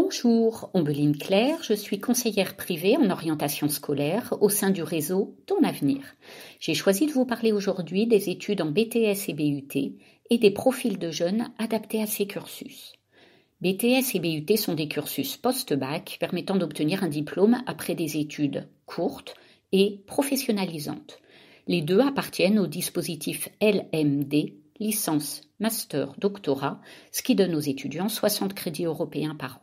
Bonjour, Ombeline Claire, je suis conseillère privée en orientation scolaire au sein du réseau Ton Avenir. J'ai choisi de vous parler aujourd'hui des études en BTS et BUT et des profils de jeunes adaptés à ces cursus. BTS et BUT sont des cursus post-bac permettant d'obtenir un diplôme après des études courtes et professionnalisantes. Les deux appartiennent au dispositif LMD, licence, master, doctorat, ce qui donne aux étudiants 60 crédits européens par an.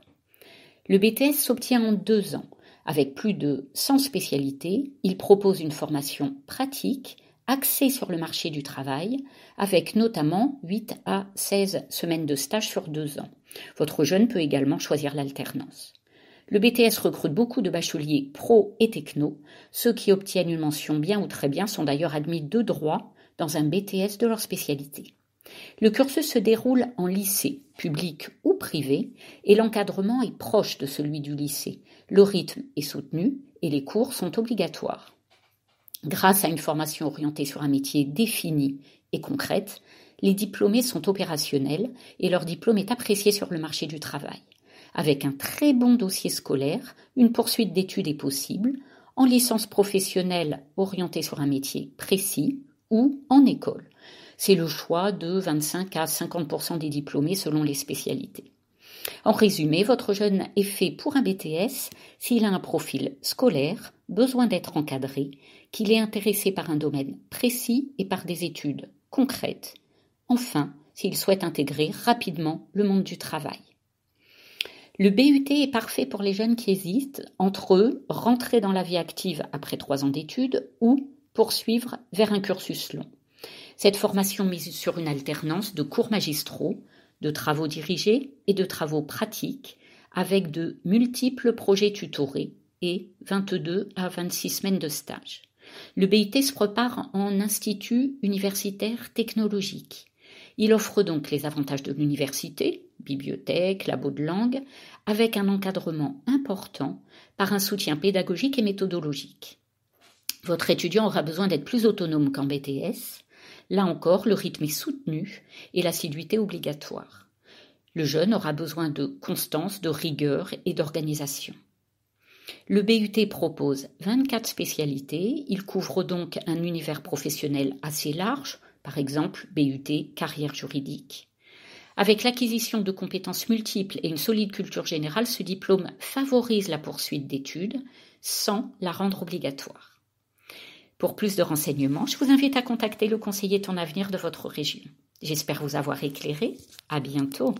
Le BTS s'obtient en deux ans. Avec plus de 100 spécialités, il propose une formation pratique axée sur le marché du travail, avec notamment 8 à 16 semaines de stage sur deux ans. Votre jeune peut également choisir l'alternance. Le BTS recrute beaucoup de bacheliers pro et techno. Ceux qui obtiennent une mention bien ou très bien sont d'ailleurs admis de droit dans un BTS de leur spécialité. Le cursus se déroule en lycée, public ou privé, et l'encadrement est proche de celui du lycée. Le rythme est soutenu et les cours sont obligatoires. Grâce à une formation orientée sur un métier défini et concrète, les diplômés sont opérationnels et leur diplôme est apprécié sur le marché du travail. Avec un très bon dossier scolaire, une poursuite d'études est possible, en licence professionnelle orientée sur un métier précis ou en école. C'est le choix de 25 à 50% des diplômés selon les spécialités. En résumé, votre jeune est fait pour un BTS s'il a un profil scolaire, besoin d'être encadré, qu'il est intéressé par un domaine précis et par des études concrètes. Enfin, s'il souhaite intégrer rapidement le monde du travail. Le BUT est parfait pour les jeunes qui hésitent entre eux, rentrer dans la vie active après trois ans d'études ou poursuivre vers un cursus long. Cette formation mise sur une alternance de cours magistraux, de travaux dirigés et de travaux pratiques, avec de multiples projets tutorés et 22 à 26 semaines de stage. Le BIT se prépare en institut universitaire technologique. Il offre donc les avantages de l'université, bibliothèque, labo de langue, avec un encadrement important par un soutien pédagogique et méthodologique. Votre étudiant aura besoin d'être plus autonome qu'en BTS, Là encore, le rythme est soutenu et l'assiduité obligatoire. Le jeune aura besoin de constance, de rigueur et d'organisation. Le BUT propose 24 spécialités, il couvre donc un univers professionnel assez large, par exemple BUT carrière juridique. Avec l'acquisition de compétences multiples et une solide culture générale, ce diplôme favorise la poursuite d'études sans la rendre obligatoire. Pour plus de renseignements, je vous invite à contacter le conseiller Ton Avenir de votre région. J'espère vous avoir éclairé. À bientôt.